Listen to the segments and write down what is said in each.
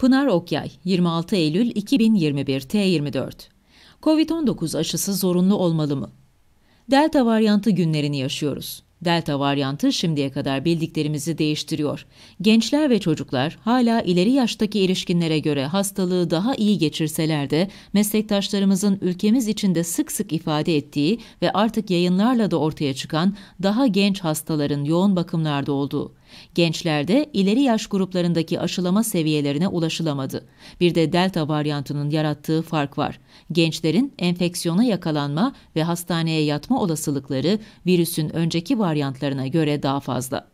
Pınar Okyay, 26 Eylül 2021 T24. Covid-19 aşısı zorunlu olmalı mı? Delta varyantı günlerini yaşıyoruz. Delta varyantı şimdiye kadar bildiklerimizi değiştiriyor. Gençler ve çocuklar hala ileri yaştaki erişkinlere göre hastalığı daha iyi geçirseler de meslektaşlarımızın ülkemiz içinde sık sık ifade ettiği ve artık yayınlarla da ortaya çıkan daha genç hastaların yoğun bakımlarda olduğu Gençlerde ileri yaş gruplarındaki aşılama seviyelerine ulaşılamadı. Bir de delta varyantının yarattığı fark var. Gençlerin enfeksiyona yakalanma ve hastaneye yatma olasılıkları virüsün önceki varyantlarına göre daha fazla.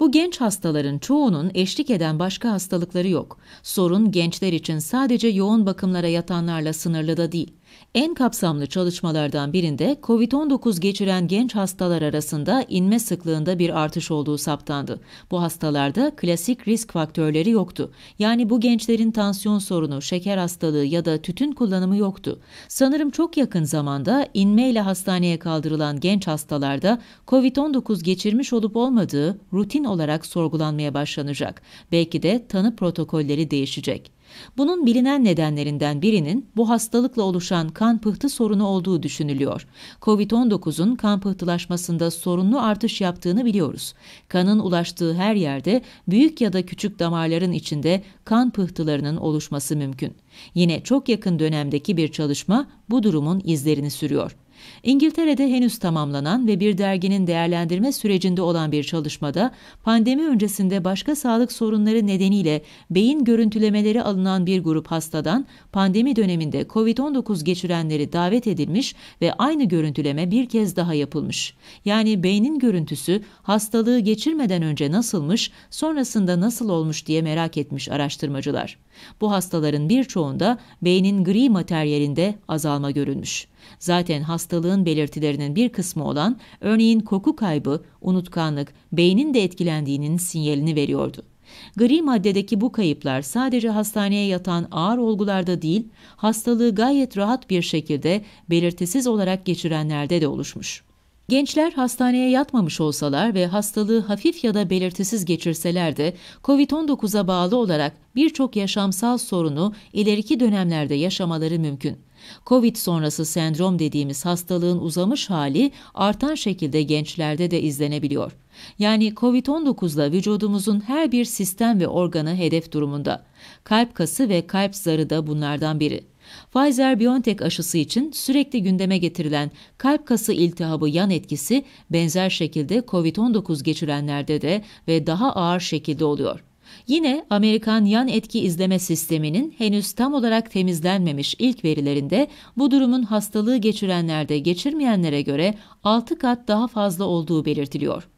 Bu genç hastaların çoğunun eşlik eden başka hastalıkları yok. Sorun gençler için sadece yoğun bakımlara yatanlarla sınırlı da değil. En kapsamlı çalışmalardan birinde COVID-19 geçiren genç hastalar arasında inme sıklığında bir artış olduğu saptandı. Bu hastalarda klasik risk faktörleri yoktu. Yani bu gençlerin tansiyon sorunu, şeker hastalığı ya da tütün kullanımı yoktu. Sanırım çok yakın zamanda inmeyle hastaneye kaldırılan genç hastalarda COVID-19 geçirmiş olup olmadığı rutin olarak sorgulanmaya başlanacak. Belki de tanı protokolleri değişecek. Bunun bilinen nedenlerinden birinin bu hastalıkla oluşan kan pıhtı sorunu olduğu düşünülüyor. Covid-19'un kan pıhtılaşmasında sorunlu artış yaptığını biliyoruz. Kanın ulaştığı her yerde büyük ya da küçük damarların içinde kan pıhtılarının oluşması mümkün. Yine çok yakın dönemdeki bir çalışma bu durumun izlerini sürüyor. İngiltere'de henüz tamamlanan ve bir derginin değerlendirme sürecinde olan bir çalışmada pandemi öncesinde başka sağlık sorunları nedeniyle beyin görüntülemeleri alınan bir grup hastadan pandemi döneminde COVID-19 geçirenleri davet edilmiş ve aynı görüntüleme bir kez daha yapılmış. Yani beynin görüntüsü hastalığı geçirmeden önce nasılmış, sonrasında nasıl olmuş diye merak etmiş araştırmacılar. Bu hastaların birçoğunda beynin gri materyalinde azalma görülmüş. Zaten hastalığın belirtilerinin bir kısmı olan örneğin koku kaybı, unutkanlık, beynin de etkilendiğinin sinyalini veriyordu. Gri maddedeki bu kayıplar sadece hastaneye yatan ağır olgularda değil, hastalığı gayet rahat bir şekilde belirtisiz olarak geçirenlerde de oluşmuş. Gençler hastaneye yatmamış olsalar ve hastalığı hafif ya da belirtisiz geçirseler de COVID-19'a bağlı olarak birçok yaşamsal sorunu ileriki dönemlerde yaşamaları mümkün. Covid sonrası sendrom dediğimiz hastalığın uzamış hali artan şekilde gençlerde de izlenebiliyor. Yani Covid-19'la vücudumuzun her bir sistem ve organı hedef durumunda. Kalp kası ve kalp zarı da bunlardan biri. Pfizer-BioNTech aşısı için sürekli gündeme getirilen kalp kası iltihabı yan etkisi benzer şekilde COVID-19 geçirenlerde de ve daha ağır şekilde oluyor. Yine Amerikan yan etki izleme sisteminin henüz tam olarak temizlenmemiş ilk verilerinde bu durumun hastalığı geçirenlerde geçirmeyenlere göre 6 kat daha fazla olduğu belirtiliyor.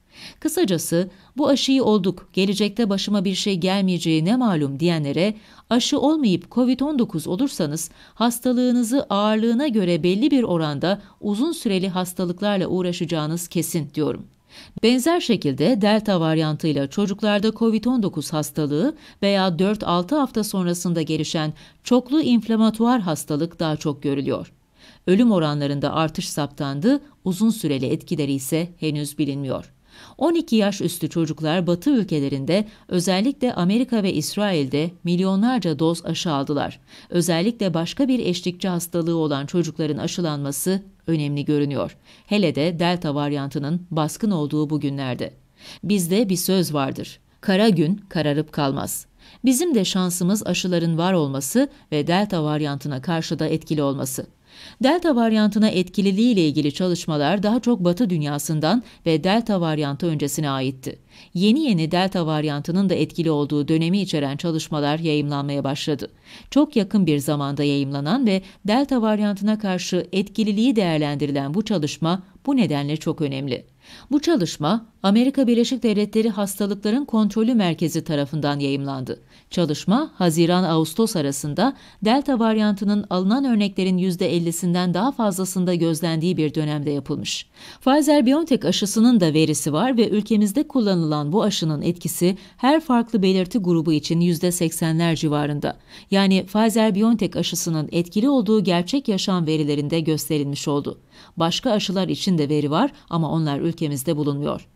Kısacası bu aşıyı olduk, gelecekte başıma bir şey gelmeyeceği ne malum diyenlere aşı olmayıp COVID-19 olursanız hastalığınızı ağırlığına göre belli bir oranda uzun süreli hastalıklarla uğraşacağınız kesin diyorum. Benzer şekilde delta varyantıyla çocuklarda COVID-19 hastalığı veya 4-6 hafta sonrasında gelişen çoklu inflamatuar hastalık daha çok görülüyor. Ölüm oranlarında artış saptandı, uzun süreli etkileri ise henüz bilinmiyor. 12 yaş üstü çocuklar Batı ülkelerinde özellikle Amerika ve İsrail'de milyonlarca doz aşı aldılar. Özellikle başka bir eşlikçi hastalığı olan çocukların aşılanması önemli görünüyor. Hele de Delta varyantının baskın olduğu bugünlerde. Bizde bir söz vardır. Kara gün kararıp kalmaz. Bizim de şansımız aşıların var olması ve delta varyantına karşı da etkili olması. Delta varyantına etkililiği ile ilgili çalışmalar daha çok Batı dünyasından ve Delta varyantı öncesine aitti. Yeni yeni Delta varyantının da etkili olduğu dönemi içeren çalışmalar yayımlanmaya başladı. Çok yakın bir zamanda yayımlanan ve Delta varyantına karşı etkililiği değerlendirilen bu çalışma bu nedenle çok önemli. Bu çalışma Amerika Birleşik Devletleri Hastalıkların Kontrolü Merkezi tarafından yayımlandı. Çalışma Haziran-Ağustos arasında Delta varyantının alınan örneklerin %50'sinden daha fazlasında gözlendiği bir dönemde yapılmış. Pfizer-BioNTech aşısının da verisi var ve ülkemizde kullanılan bu aşının etkisi her farklı belirti grubu için %80'ler civarında. Yani Pfizer-BioNTech aşısının etkili olduğu gerçek yaşam verilerinde gösterilmiş oldu. Başka aşılar için de veri var ama onlar ülkemizde ülkemizde bulunuyor.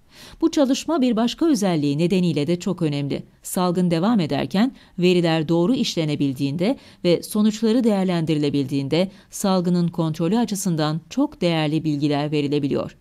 Bu çalışma bir başka özelliği nedeniyle de çok önemli. Salgın devam ederken veriler doğru işlenebildiğinde ve sonuçları değerlendirilebildiğinde salgının kontrolü açısından çok değerli bilgiler verilebiliyor.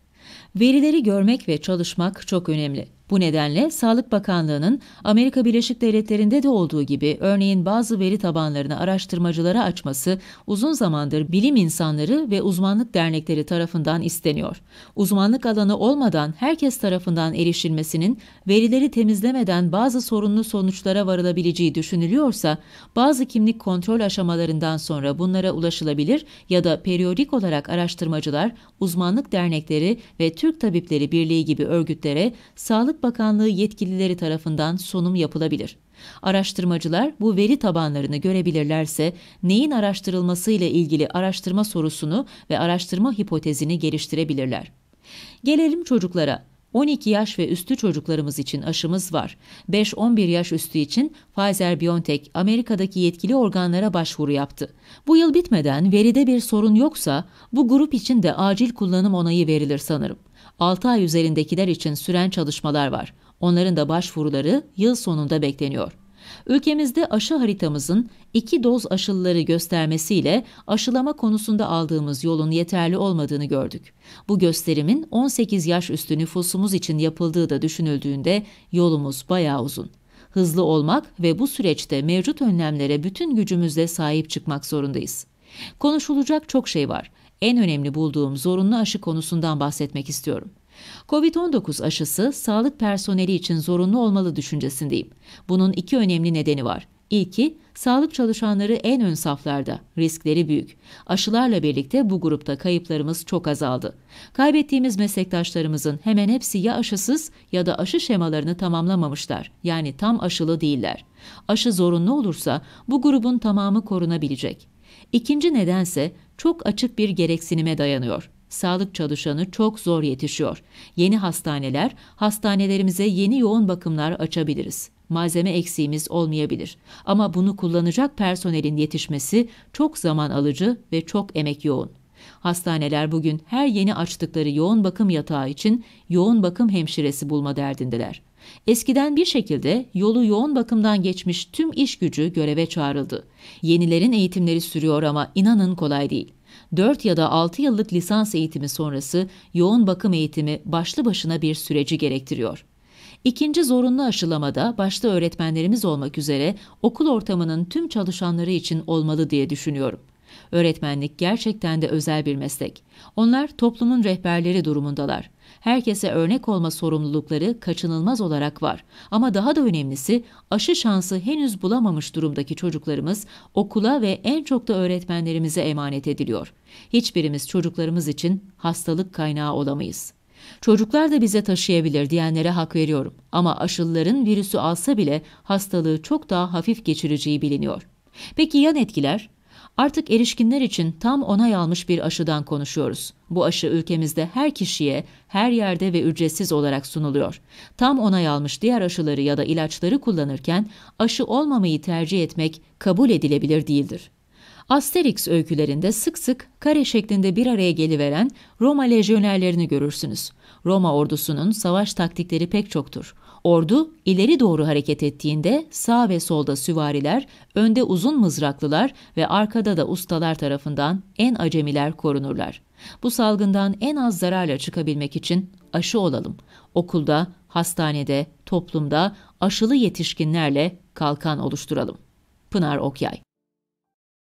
Verileri görmek ve çalışmak çok önemli. Bu nedenle Sağlık Bakanlığı'nın Amerika Birleşik Devletleri'nde de olduğu gibi örneğin bazı veri tabanlarını araştırmacılara açması uzun zamandır bilim insanları ve uzmanlık dernekleri tarafından isteniyor. Uzmanlık alanı olmadan herkes tarafından erişilmesinin verileri temizlemeden bazı sorunlu sonuçlara varılabileceği düşünülüyorsa bazı kimlik kontrol aşamalarından sonra bunlara ulaşılabilir ya da periyodik olarak araştırmacılar, uzmanlık dernekleri ve Türk Tabipleri Birliği gibi örgütlere sağlık Sağlık Bakanlığı yetkilileri tarafından sunum yapılabilir. Araştırmacılar bu veri tabanlarını görebilirlerse neyin araştırılmasıyla ilgili araştırma sorusunu ve araştırma hipotezini geliştirebilirler. Gelelim çocuklara. 12 yaş ve üstü çocuklarımız için aşımız var. 5-11 yaş üstü için Pfizer-BioNTech Amerika'daki yetkili organlara başvuru yaptı. Bu yıl bitmeden veride bir sorun yoksa bu grup için de acil kullanım onayı verilir sanırım. 6 ay üzerindekiler için süren çalışmalar var. Onların da başvuruları yıl sonunda bekleniyor. Ülkemizde aşı haritamızın iki doz aşılıları göstermesiyle aşılama konusunda aldığımız yolun yeterli olmadığını gördük. Bu gösterimin 18 yaş üstü nüfusumuz için yapıldığı da düşünüldüğünde yolumuz bayağı uzun. Hızlı olmak ve bu süreçte mevcut önlemlere bütün gücümüzle sahip çıkmak zorundayız. Konuşulacak çok şey var en önemli bulduğum zorunlu aşı konusundan bahsetmek istiyorum. Covid-19 aşısı sağlık personeli için zorunlu olmalı düşüncesindeyim. Bunun iki önemli nedeni var. İlki, sağlık çalışanları en ön saflarda, riskleri büyük. Aşılarla birlikte bu grupta kayıplarımız çok azaldı. Kaybettiğimiz meslektaşlarımızın hemen hepsi ya aşısız ya da aşı şemalarını tamamlamamışlar, yani tam aşılı değiller. Aşı zorunlu olursa bu grubun tamamı korunabilecek. İkinci nedense çok açık bir gereksinime dayanıyor. Sağlık çalışanı çok zor yetişiyor. Yeni hastaneler, hastanelerimize yeni yoğun bakımlar açabiliriz. Malzeme eksiğimiz olmayabilir. Ama bunu kullanacak personelin yetişmesi çok zaman alıcı ve çok emek yoğun. Hastaneler bugün her yeni açtıkları yoğun bakım yatağı için yoğun bakım hemşiresi bulma derdindeler. Eskiden bir şekilde yolu yoğun bakımdan geçmiş tüm iş gücü göreve çağrıldı. Yenilerin eğitimleri sürüyor ama inanın kolay değil. 4 ya da 6 yıllık lisans eğitimi sonrası yoğun bakım eğitimi başlı başına bir süreci gerektiriyor. İkinci zorunlu aşılamada başta öğretmenlerimiz olmak üzere okul ortamının tüm çalışanları için olmalı diye düşünüyorum. Öğretmenlik gerçekten de özel bir meslek. Onlar toplumun rehberleri durumundalar herkese örnek olma sorumlulukları kaçınılmaz olarak var. Ama daha da önemlisi aşı şansı henüz bulamamış durumdaki çocuklarımız okula ve en çok da öğretmenlerimize emanet ediliyor. Hiçbirimiz çocuklarımız için hastalık kaynağı olamayız. Çocuklar da bize taşıyabilir diyenlere hak veriyorum ama aşılıların virüsü alsa bile hastalığı çok daha hafif geçireceği biliniyor. Peki yan etkiler? Artık erişkinler için tam onay almış bir aşıdan konuşuyoruz. Bu aşı ülkemizde her kişiye, her yerde ve ücretsiz olarak sunuluyor. Tam onay almış diğer aşıları ya da ilaçları kullanırken aşı olmamayı tercih etmek kabul edilebilir değildir. Asterix öykülerinde sık sık kare şeklinde bir araya geliveren Roma lejyonerlerini görürsünüz. Roma ordusunun savaş taktikleri pek çoktur. Ordu ileri doğru hareket ettiğinde sağ ve solda süvariler, önde uzun mızraklılar ve arkada da ustalar tarafından en acemiler korunurlar. Bu salgından en az zararla çıkabilmek için aşı olalım. Okulda, hastanede, toplumda aşılı yetişkinlerle kalkan oluşturalım. Pınar Okyay